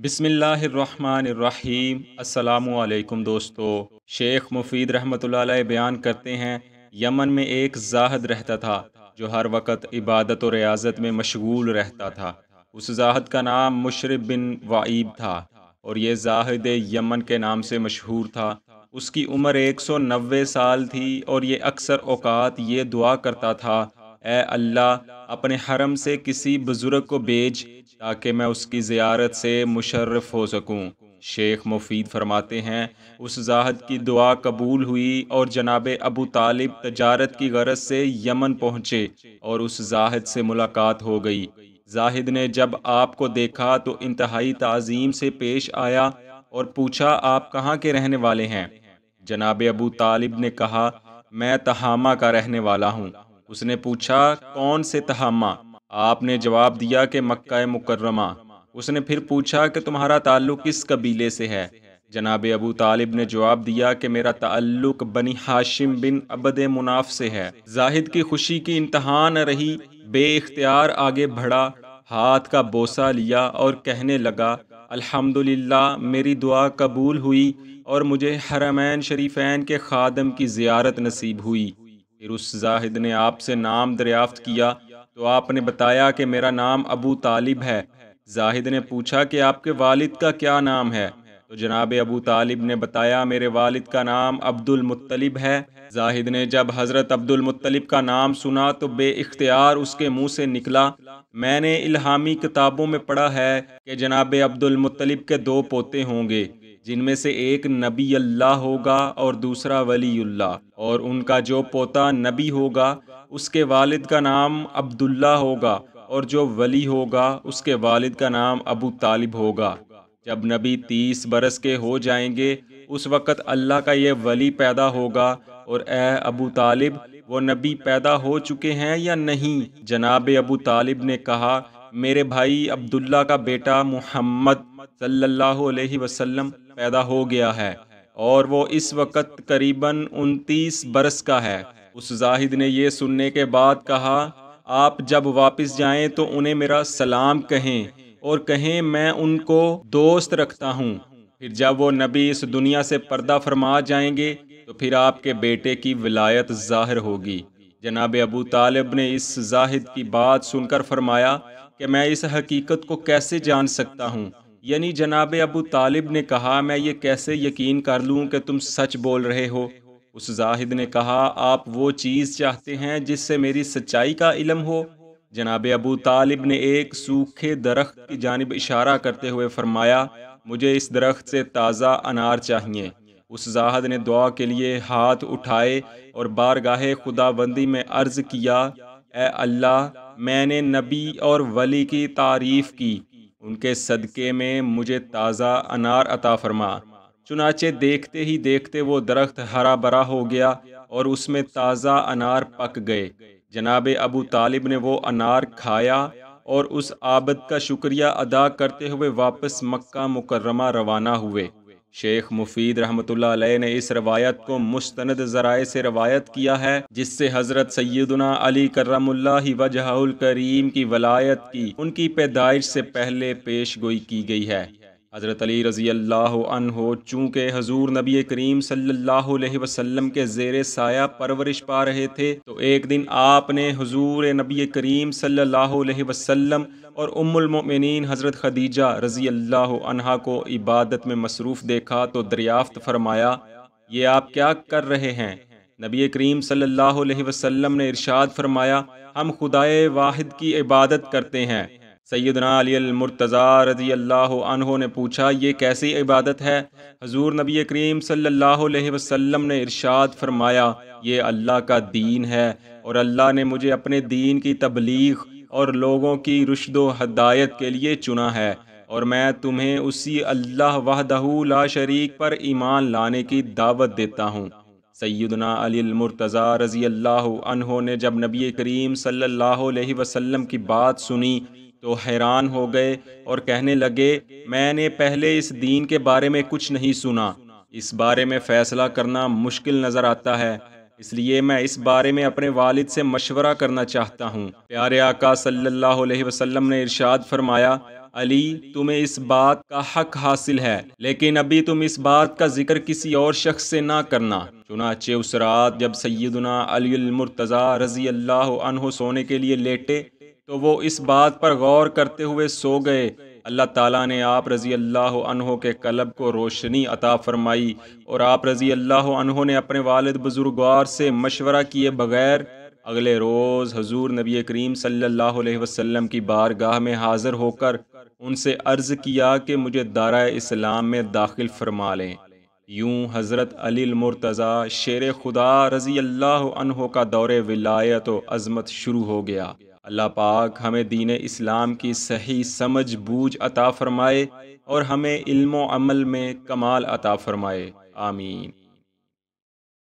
बिसमीम् अल्लाम दोस्तों शेख मुफीद रहमत बयान करते हैं यमन में एक जाहद रहता था जो हर वक्त इबादत और रियाजत में मशगूल रहता था उस जाहद का नाम मुशरब बिन वाइब था और ये जाहद यमन के नाम से मशहूर था उसकी उम्र एक सौ नब्बे साल थी और ये अक्सर अवकात ये दुआ करता था ए अल्लाह अपने हरम से किसी बुज़ुर्ग को भेज ताकि मैं उसकी ज़ियारत से मुशर्रफ हो सकूँ शेख मुफीद फरमाते हैं उस जाहद की दुआ कबूल हुई और जनाब अबू तालिब तजारत की गरज से यमन पहुँचे और उस जाहद से मुलाकात हो गई जाहिद ने जब आपको देखा तो इंतहाई तज़ीम से पेश आया और पूछा आप कहाँ के रहने वाले हैं जनाब अबू तालिब ने कहा मैं तहामा का रहने वाला हूँ उसने पूछा कौन से तहामा आपने जवाब दिया कि मक्का मुकर्रमा उसने फिर पूछा कि तुम्हारा ताल्लुक किस कबीले से है जनाब अबू तालिब ने जवाब दिया कि मेरा ताल्लुक बनी हाशिम बिन अबद मुनाफ से है जाहिद की खुशी की इंतहा न रही इख्तियार आगे बढ़ा हाथ का बोसा लिया और कहने लगा अल्हम्दुलिल्लाह मेरी दुआ कबूल हुई और मुझे हरमैन शरीफैन के खादम की ज़ियारत नसीब हुई फिर उस जाहिद ने आपसे नाम दरियाफ्त किया तो आपने बताया कि मेरा नाम अबू तालिब है जाहिद ने पूछा कि आपके वालिद का क्या नाम है तो जनाब अबू तालिब ने बताया मेरे वालिद का नाम अब्दुल मुत्तलिब है जाहिद ने जब हज़रत अब्दुल मुत्तलिब का नाम सुना तो बे इख्तियार उसके मुंह से निकला मैंने इल्हामी किताबों में पढ़ा है कि जनाब अब्दुल मुत्तलिब के दो पोते होंगे जिनमें से एक नबी अल्लाह होगा और दूसरा वलीअल्ला और उनका जो पोता नबी होगा उसके वालिद का नाम अब्दुल्ला होगा और जो वली होगा उसके वालिद का नाम अबू तालिब होगा जब नबी तीस बरस के हो जाएंगे उस वक़्त अल्लाह का ये वली पैदा होगा और ए अबू तालिब वो नबी पैदा हो चुके हैं या नहीं जनाब अबू तालिब ने कहा मेरे भाई अब्दुल्ला का बेटा मुहम्मद सल्लल्लाहु अलैहि वसल्लम पैदा हो गया है और वो इस वक्त करीबन उनतीस बरस का है उस जाहिद ने यह सुनने के बाद कहा आप जब वापस जाएं तो उन्हें मेरा सलाम कहें और कहें मैं उनको दोस्त रखता हूँ फिर जब वो नबी इस दुनिया से पर्दा फरमा जाएंगे तो फिर आपके बेटे की विलायत जाहिर होगी जनाब अबू तालिब ने इस जाहिद की बात सुनकर फरमाया कि मैं इस हकीकत को कैसे जान सकता हूँ यानी जनाब अबू तालिब ने कहा मैं ये कैसे यकीन कर लूँ कि तुम सच बोल रहे हो उस जाहिद ने कहा आप वो चीज़ चाहते हैं जिससे मेरी सच्चाई का इलम हो जनाब अबू तालिब ने एक सूखे दरख्त की जानब इशारा करते हुए फरमाया मुझे इस दरख्त से ताज़ा अनार चाहिए उस जाहद ने दुआ के लिए हाथ उठाए और गाहे खुदाबंदी में अर्ज़ किया ए अल्लाह मैंने नबी और वली की तारीफ़ की उनके सदक़े में मुझे ताज़ा अनार अता फरमा चुनाचे देखते ही देखते वो दरख्त हरा भरा हो गया और उसमें ताज़ा अनार पक गए जनाब अबू तालिब ने वो अनार खाया और उस आबद का शुक्रिया अदा करते हुए वापस मक्का मुकर्रमा रवाना हुए शेख मुफीद रहमत ने इस रवायत को मुस्तंद जराये से रवायत किया है जिससे हज़रत सैदना अली करमल्ला वजहुल करीम की वलायत की उनकी पैदाइश से पहले पेश गोई की गई है हज़रत अली रज़ी अल्लाह हो चूँकि हजूर नबी करीम सल्लल्लाहु अलैहि वसल्लम के जेर साया परवरिश पा रहे थे तो एक दिन आपने हजूर नबी करीम सल्लल्लाहु अलैहि वसल्लम और उम्मिन हज़रत खदीजा रज़ी अल्लाह को इबादत में मसरूफ़ देखा तो दरियाफ्त फरमाया ये आप क्या कर रहे हैं नबी करीम सल्लल्लाहु अलैहि वसल्लम ने इरशाद फरमाया हम खुदाए वाहिद की इबादत करते हैं सैदना अलीमरतज़ा रज़ी अल्लाह अनहों ने पूछा ये कैसी इबादत है हजूर नबी करीम सल्लल्लाहु ने इरशाद फरमाया ये अल्लाह का दीन है और अल्लाह ने मुझे अपने दीन की तबलीग और लोगों की रुशद हदायत के लिए चुना है और मैं तुम्हें उसी अल्लाह वहदहू ला शरीक पर ईमान लाने की दावत देता हूँ सैदना अलीमरतज़ा रज़ी अल्लाह अनहों ने जब नबी करीम सल्ला वसम की बात सुनी तो हैरान हो गए और कहने लगे मैंने पहले इस दीन के बारे में कुछ नहीं सुना इस बारे में फ़ैसला करना मुश्किल नज़र आता है इसलिए मैं इस बारे में अपने वालिद से मशवरा करना चाहता हूँ प्यारे आका सल्लल्लाहु अलैहि वसल्लम ने इरशाद फरमाया अली तुम्हें इस बात का हक हासिल है लेकिन अभी तुम इस बात का जिक्र किसी और शख्स से ना करना चुनाचे उस रात जब सैदना अलीमरतज़ा रज़ी अल्लाह सोने के लिए लेटे तो वो इस बात पर गौर करते हुए सो गए अल्लाह ताला ने आप रज़ी अल्लाह अनहों के कलब को रोशनी अता फरमाई और आप रज़ी अल्लाह अनहों ने अपने वालद बुजुर्गवार से मशवरा किए बगैर अगले रोज़ हजूर नबी करीम सल्लल्लाहु अलैहि वसल्लम की बारगाह में हाज़िर होकर उनसे अर्ज़ किया कि मुझे दारा इस्लाम में दाखिल फरमा लें यूं हज़रत अलीमरतज़ा शेर खुदा रज़ी अल्लाह का दौर विलायत व अज़मत शुरू हो गया अल्लाह पाक हमें दीन इस्लाम की सही समझ बूझ अता फ़रमाए और हमें इल्म अमल में कमाल अता फ़रमाए आमीन